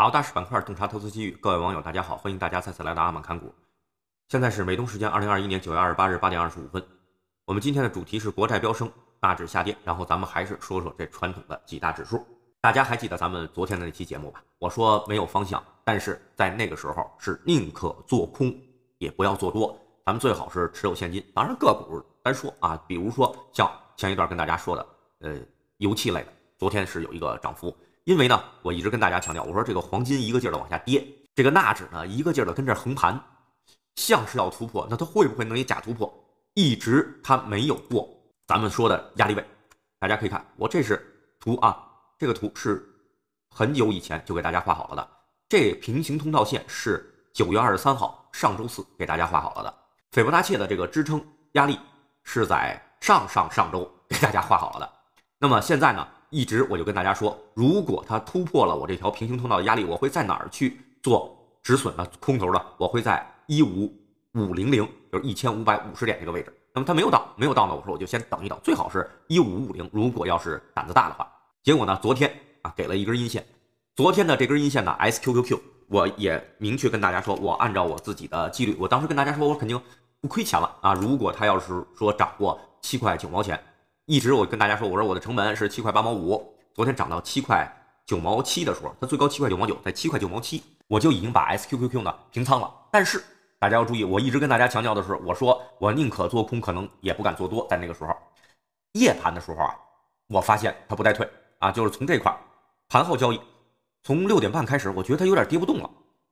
把握大势板块，洞察投资机遇。各位网友，大家好，欢迎大家再次来到阿满看股。现在是美东时间二零二一年九月二十八日八点二十五分。我们今天的主题是国债飙升，大指下跌。然后咱们还是说说这传统的几大指数。大家还记得咱们昨天的那期节目吧？我说没有方向，但是在那个时候是宁可做空，也不要做多。咱们最好是持有现金。当然，个股单说啊，比如说像前一段跟大家说的，呃，油气类的，昨天是有一个涨幅。因为呢，我一直跟大家强调，我说这个黄金一个劲儿的往下跌，这个纳指呢一个劲儿的跟这横盘，像是要突破，那它会不会弄一假突破？一直它没有过咱们说的压力位。大家可以看，我这是图啊，这个图是很久以前就给大家画好了的，这平行通道线是九月二十三号上周四给大家画好了的，斐波那契的这个支撑压力是在上上上周给大家画好了的。那么现在呢？一直我就跟大家说，如果它突破了我这条平行通道的压力，我会在哪儿去做止损呢？空头的，我会在一五五零零，就是一千五百五十点这个位置。那么它没有到，没有到呢，我说我就先等一等，最好是一五五零。如果要是胆子大的话，结果呢，昨天啊给了一根阴线。昨天的这根阴线呢，SQQQ，我也明确跟大家说，我按照我自己的纪律，我当时跟大家说，我肯定不亏钱了啊。如果它要是说涨过七块九毛钱。一直我跟大家说，我说我的成本是七块八毛五，昨天涨到七块九毛七的时候，它最高七块九毛九，在七块九毛七，我就已经把 SQQQ 呢平仓了。但是大家要注意，我一直跟大家强调的是，我说我宁可做空，可能也不敢做多。在那个时候，夜盘的时候啊，我发现它不带退啊，就是从这块盘后交易，从六点半开始，我觉得它有点跌不动了。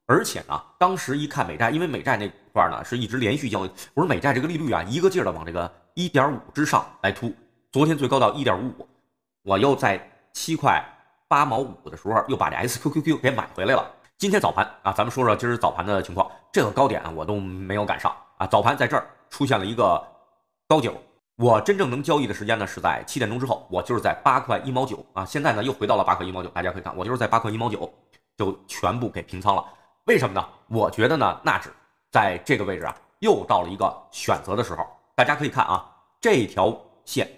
而且呢，当时一看美债，因为美债那块呢是一直连续交易，我说美债这个利率啊，一个劲儿的往这个一点五之上来突。昨天最高到一点五五，我又在七块八毛五的时候又把这 SQQQ 给买回来了。今天早盘啊，咱们说说今儿早盘的情况。这个高点啊我都没有赶上啊。早盘在这儿出现了一个高九，我真正能交易的时间呢是在七点钟之后，我就是在八块一毛九啊。现在呢又回到了八块一毛九，大家可以看，我就是在八块一毛九就全部给平仓了。为什么呢？我觉得呢，纳指在这个位置啊又到了一个选择的时候。大家可以看啊，这条线。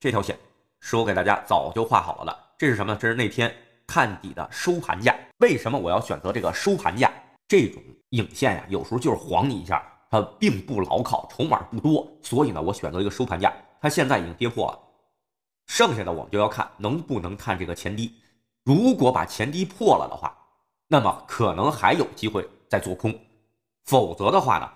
这条线是我给大家早就画好了的，这是什么？这是那天探底的收盘价。为什么我要选择这个收盘价这种影线呀？有时候就是晃你一下，它并不牢靠，筹码不多。所以呢，我选择一个收盘价，它现在已经跌破了。剩下的我们就要看能不能探这个前低。如果把前低破了的话，那么可能还有机会再做空。否则的话呢，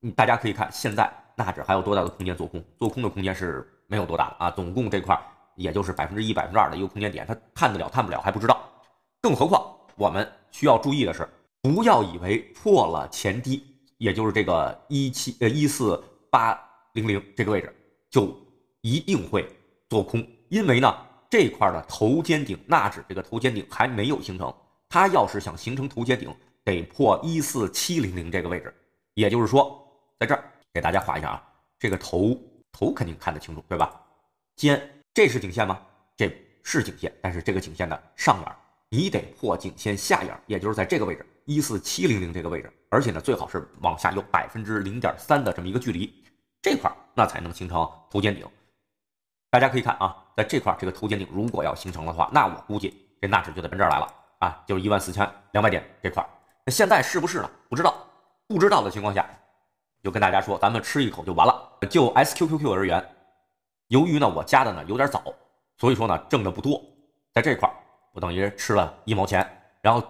嗯，大家可以看现在纳指还有多大的空间做空？做空的空间是。没有多大的啊，总共这块儿也就是百分之一、百分之二的一个空间点，它探得了、探不了还不知道。更何况我们需要注意的是，不要以为破了前低，也就是这个一七呃一四八零零这个位置就一定会做空，因为呢这块儿的头肩顶纳指这个头肩顶还没有形成，它要是想形成头肩顶，得破一四七零零这个位置，也就是说在这儿给大家画一下啊，这个头。头肯定看得清楚，对吧？肩，这是颈线吗？这是颈线，但是这个颈线的上影，你得破颈线下影，也就是在这个位置一四七零零这个位置，而且呢最好是往下有百分之零点三的这么一个距离，这块儿那才能形成头肩顶。大家可以看啊，在这块儿这个头肩顶如果要形成的话，那我估计这纳指就得奔这儿来了啊，就是一万四千两百点这块儿。那现在是不是呢？不知道，不知道的情况下，就跟大家说，咱们吃一口就完了。就 SQQQ 而言，由于呢我加的呢有点早，所以说呢挣的不多，在这块儿我等于吃了一毛钱，然后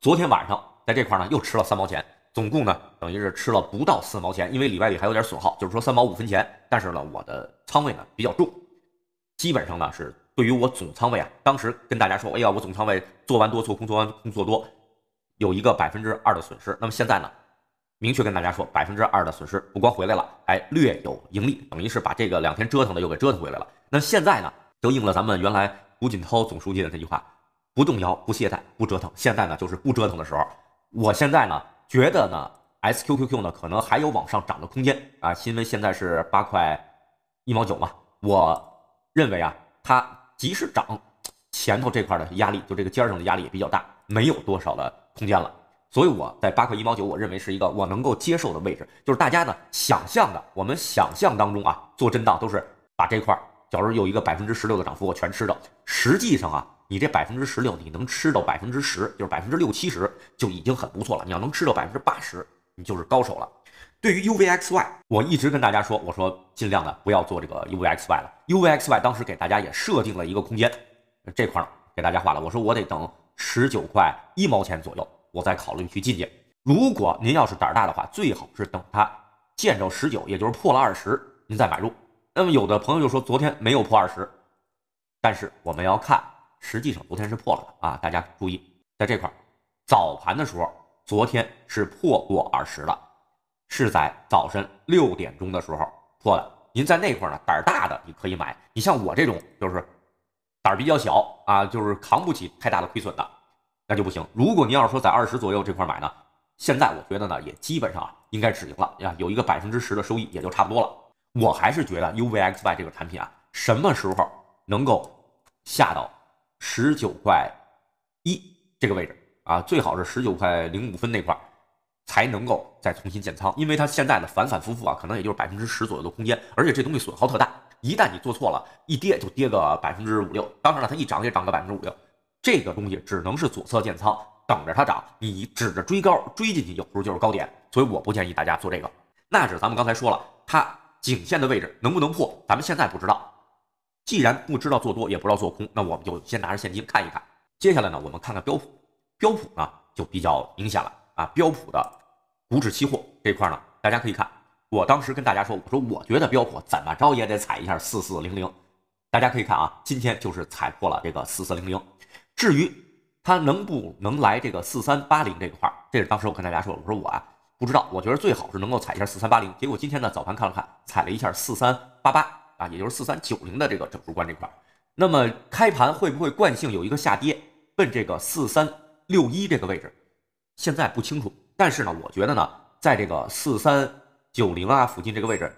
昨天晚上在这块呢又吃了三毛钱，总共呢等于是吃了不到四毛钱，因为里外里还有点损耗，就是说三毛五分钱。但是呢我的仓位呢比较重，基本上呢是对于我总仓位啊，当时跟大家说，哎呀我总仓位做完多做空做完空做多，有一个百分之二的损失。那么现在呢？明确跟大家说，百分之二的损失不光回来了，还略有盈利，等于是把这个两天折腾的又给折腾回来了。那现在呢，就应了咱们原来胡锦涛总书记的那句话，不动摇、不懈怠、不折腾。现在呢，就是不折腾的时候。我现在呢，觉得呢，SQQQ 呢，可能还有往上涨的空间啊，因为现在是八块一毛九嘛。我认为啊，它即使涨，前头这块的压力，就这个尖上的压力也比较大，没有多少的空间了。所以我在八块一毛九，我认为是一个我能够接受的位置。就是大家呢想象的，我们想象当中啊，做震荡都是把这块儿，假如有一个百分之十六的涨幅，我全吃掉。实际上啊，你这百分之十六，你能吃到百分之十，就是百分之六七十就已经很不错了。你要能吃到百分之八十，你就是高手了。对于 UVXY，我一直跟大家说，我说尽量的不要做这个 UVXY 了。UVXY 当时给大家也设定了一个空间，这块儿给大家画了，我说我得等十九块一毛钱左右。我再考虑去进去。如果您要是胆儿大的话，最好是等它见着十九，也就是破了二十，您再买入。那么有的朋友就说昨天没有破二十，但是我们要看，实际上昨天是破了的啊！大家注意在这块儿，早盘的时候，昨天是破过二十了，是在早晨六点钟的时候破的。您在那块儿呢，胆儿大的你可以买，你像我这种就是胆儿比较小啊，就是扛不起太大的亏损的。那就不行。如果您要是说在二十左右这块买呢，现在我觉得呢也基本上应该止盈了呀，有一个百分之十的收益也就差不多了。我还是觉得 U V X Y 这个产品啊，什么时候能够下到十九块一这个位置啊？最好是十九块零五分那块才能够再重新建仓，因为它现在呢反反复复啊，可能也就是百分之十左右的空间，而且这东西损耗特大，一旦你做错了，一跌就跌个百分之五六，当然了，它一涨也涨个百分之五六。这个东西只能是左侧建仓，等着它涨。你指着追高追进去，有时候就是高点。所以我不建议大家做这个。那是咱们刚才说了，它颈线的位置能不能破，咱们现在不知道。既然不知道做多也不知道做空，那我们就先拿着现金看一看。接下来呢，我们看看标普。标普呢就比较明显了啊，标普的股指期货这块呢，大家可以看。我当时跟大家说，我说我觉得标普怎么着也得踩一下四四零零。大家可以看啊，今天就是踩破了这个四四零零。至于它能不能来这个四三八零这一块儿，这是当时我跟大家说，我说我啊不知道，我觉得最好是能够踩一下四三八零。结果今天呢早盘看了看，踩了一下四三八八啊，也就是四三九零的这个整数关这块儿。那么开盘会不会惯性有一个下跌，奔这个四三六一这个位置，现在不清楚。但是呢，我觉得呢，在这个四三九零啊附近这个位置，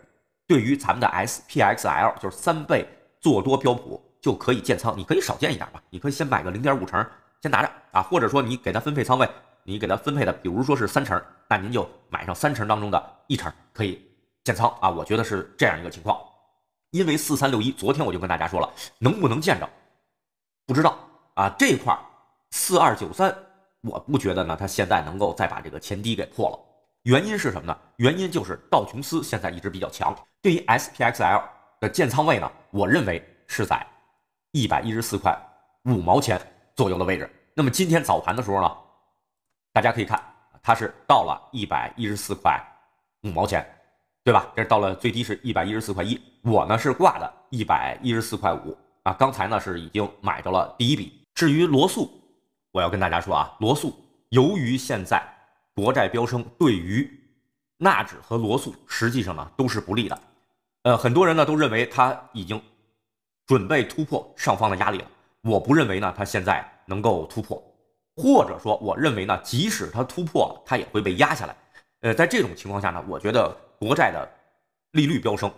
对于咱们的 SPXL 就是三倍做多标普。就可以建仓，你可以少建一点吧，你可以先买个零点五成，先拿着啊，或者说你给他分配仓位，你给他分配的，比如说是三成，那您就买上三成当中的一成可以建仓啊，我觉得是这样一个情况，因为四三六一，昨天我就跟大家说了，能不能见着，不知道啊，这块四二九三，我不觉得呢，它现在能够再把这个前低给破了，原因是什么呢？原因就是道琼斯现在一直比较强，对于 SPXL 的建仓位呢，我认为是在。一百一十四块五毛钱左右的位置。那么今天早盘的时候呢，大家可以看，它是到了一百一十四块五毛钱，对吧？这到了最低是一百一十四块一。我呢是挂的一百一十四块五啊。刚才呢是已经买到了第一笔。至于罗素，我要跟大家说啊，罗素由于现在国债飙升，对于纳指和罗素实际上呢都是不利的。呃，很多人呢都认为它已经。准备突破上方的压力了，我不认为呢，它现在能够突破，或者说，我认为呢，即使它突破它也会被压下来。呃，在这种情况下呢，我觉得国债的利率飙升，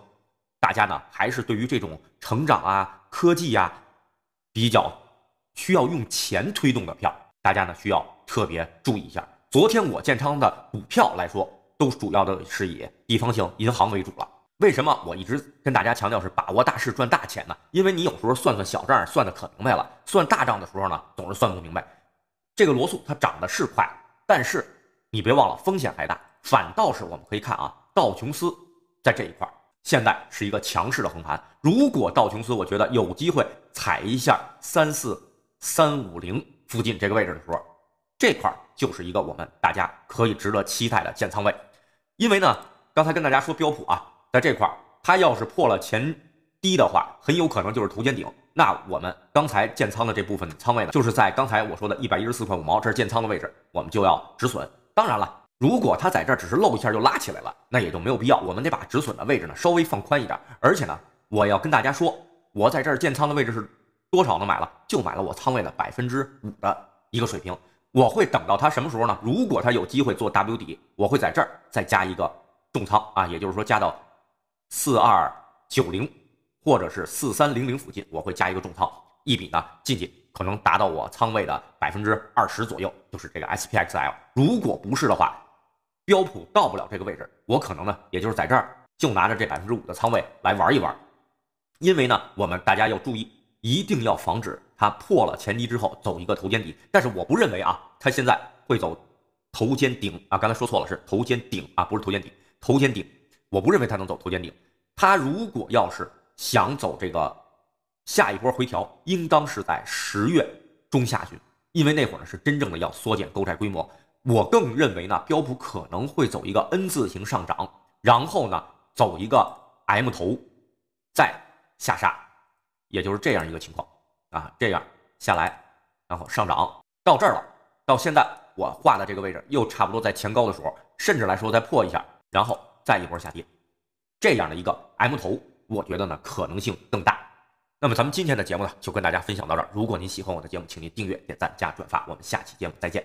大家呢还是对于这种成长啊、科技啊比较需要用钱推动的票，大家呢需要特别注意一下。昨天我建仓的股票来说，都主要的是以地方性银行为主了。为什么我一直跟大家强调是把握大势赚大钱呢？因为你有时候算算小账算的可明白了，算大账的时候呢总是算不明白。这个罗素它涨的是快，但是你别忘了风险还大。反倒是我们可以看啊，道琼斯在这一块现在是一个强势的横盘。如果道琼斯我觉得有机会踩一下三四三五零附近这个位置的时候，这块就是一个我们大家可以值得期待的建仓位。因为呢，刚才跟大家说标普啊。在这块儿，它要是破了前低的话，很有可能就是头肩顶。那我们刚才建仓的这部分仓位呢，就是在刚才我说的一百一十四块五毛，这是建仓的位置，我们就要止损。当然了，如果它在这儿只是露一下就拉起来了，那也就没有必要，我们得把止损的位置呢稍微放宽一点。而且呢，我要跟大家说，我在这儿建仓的位置是多少呢？买了，就买了我仓位的百分之五的一个水平。我会等到它什么时候呢？如果它有机会做 W 底，我会在这儿再加一个重仓啊，也就是说加到。四二九零或者是四三零零附近，我会加一个重仓，一笔呢进去可能达到我仓位的百分之二十左右，就是这个 SPXL。如果不是的话，标普到不了这个位置，我可能呢也就是在这儿，就拿着这百分之五的仓位来玩一玩。因为呢，我们大家要注意，一定要防止它破了前低之后走一个头肩底。但是我不认为啊，它现在会走头肩顶啊，刚才说错了，是头肩顶啊，不是头肩底，头肩顶。我不认为它能走头肩顶，它如果要是想走这个下一波回调，应当是在十月中下旬，因为那会儿呢是真正的要缩减购债规模。我更认为呢标普可能会走一个 N 字形上涨，然后呢走一个 M 头，再下杀，也就是这样一个情况啊，这样下来，然后上涨到这儿了，到现在我画的这个位置又差不多在前高的时候，甚至来说再破一下，然后。再一波下跌，这样的一个 M 头，我觉得呢可能性更大。那么咱们今天的节目呢就跟大家分享到这儿。如果您喜欢我的节目，请您订阅、点赞、加转发。我们下期节目再见。